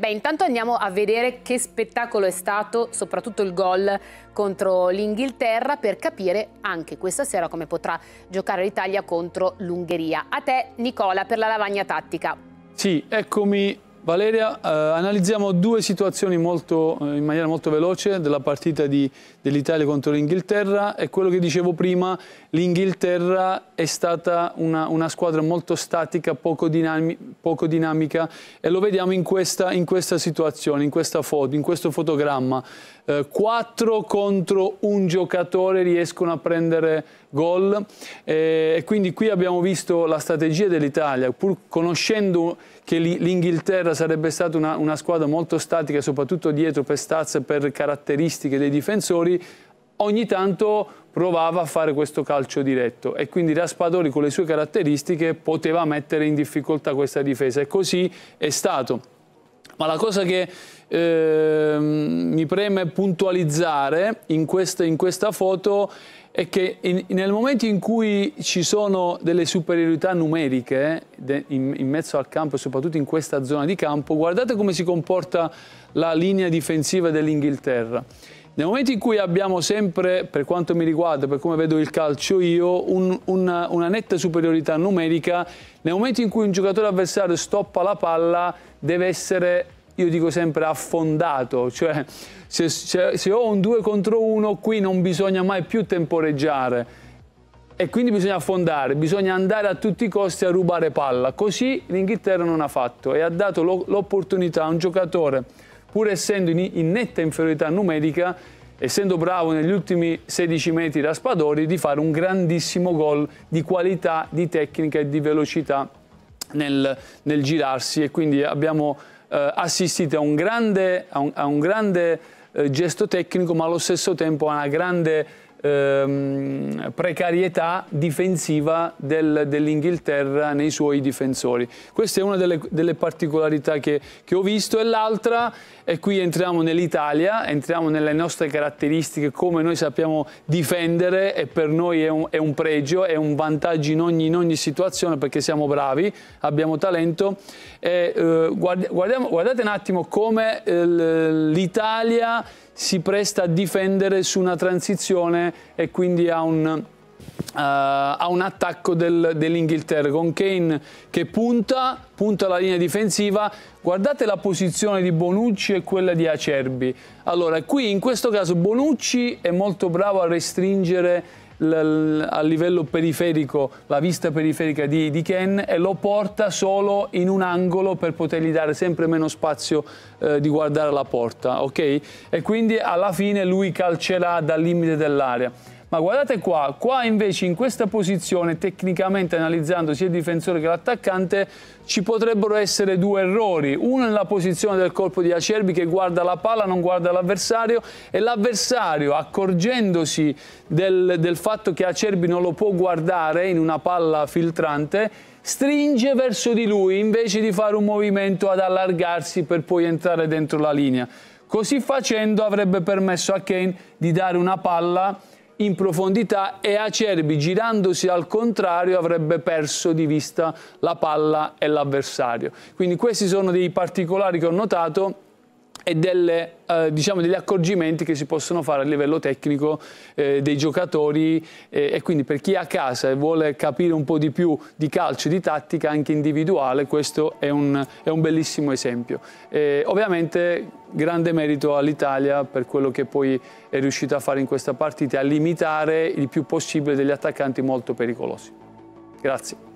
Beh, intanto andiamo a vedere che spettacolo è stato, soprattutto il gol contro l'Inghilterra, per capire anche questa sera come potrà giocare l'Italia contro l'Ungheria. A te, Nicola, per la lavagna tattica. Sì, eccomi Valeria, eh, analizziamo due situazioni molto, eh, in maniera molto veloce della partita dell'Italia contro l'Inghilterra e quello che dicevo prima, l'Inghilterra è stata una, una, squadra molto statica, poco, dinami, poco dinamica e lo vediamo in questa, in questa, situazione, in questa foto, in questo fotogramma. Eh, quattro contro un giocatore riescono a prendere gol eh, e quindi qui abbiamo visto la strategia dell'Italia, pur conoscendo che l'Inghilterra L'Inghilterra sarebbe stata una, una squadra molto statica, soprattutto dietro per Staz, per caratteristiche dei difensori, ogni tanto provava a fare questo calcio diretto e quindi Raspadori con le sue caratteristiche poteva mettere in difficoltà questa difesa e così è stato. Ma la cosa che eh, mi preme puntualizzare in questa, in questa foto è che in, nel momento in cui ci sono delle superiorità numeriche eh, de, in, in, mezzo al campo e soprattutto in questa zona di campo, guardate come si comporta la linea difensiva dell'Inghilterra. Nel momento in cui abbiamo sempre, per quanto mi riguarda, per come vedo il calcio io, un, una, una netta superiorità numerica, nel momento in cui un giocatore avversario stoppa la palla deve essere io dico sempre affondato, cioè se, se, se ho un 2 contro 1 qui non bisogna mai più temporeggiare e quindi bisogna affondare, bisogna andare a tutti i costi a rubare palla, così l'Inghilterra non ha fatto e ha dato l'opportunità a un giocatore pur essendo in, in netta inferiorità numerica, essendo bravo negli ultimi 16 metri Raspadori, di fare un grandissimo gol di qualità, di tecnica e di velocità nel, nel girarsi e quindi abbiamo eh, assistito a un grande, a un, a un grande eh, gesto tecnico ma allo stesso tempo a una grande ehm, precarietà difensiva del, dell'Inghilterra nei suoi difensori. Questa è una delle, delle particolarità che, che, ho visto e l'altra, è qui entriamo nell'Italia, entriamo nelle nostre caratteristiche, come noi sappiamo difendere e per noi è un, è un pregio, è un vantaggio in ogni, in ogni, situazione perché siamo bravi, abbiamo talento. E, eh, guardiamo, guardate un attimo come eh, l'Italia si presta a difendere su una transizione e quindi a un Uh, a un attacco del, dell'Inghilterra con Kane che punta, punta la linea difensiva. Guardate la posizione di Bonucci e quella di Acerbi. Allora, qui in questo caso Bonucci è molto bravo a restringere a livello periferico la vista periferica di, di, Ken e lo porta solo in un angolo per potergli dare sempre meno spazio eh, di guardare la porta, ok? E quindi alla fine lui calcerà dal limite dell'area. Ma guardate qua, qua invece in questa posizione, tecnicamente analizzando sia il difensore che l'attaccante, ci potrebbero essere due errori. Uno è la posizione del colpo di Acerbi che guarda la palla, non guarda l'avversario e l'avversario accorgendosi del, del fatto che Acerbi non lo può guardare in una palla filtrante stringe verso di lui invece di fare un movimento ad allargarsi per poi entrare dentro la linea. Così facendo avrebbe permesso a Kane di dare una palla in profondità e Acerbi girandosi al contrario avrebbe perso di vista la palla e l'avversario. Quindi questi sono dei particolari che ho notato e delle, eh, diciamo degli accorgimenti che si possono fare a livello tecnico eh, dei giocatori eh, e quindi per chi è a casa e vuole capire un po' di più di calcio, di tattica anche individuale, questo è un, è un bellissimo esempio. Eh, ovviamente grande merito all'Italia per quello che poi è riuscita a fare in questa partita, a limitare il più possibile degli attaccanti molto pericolosi. Grazie.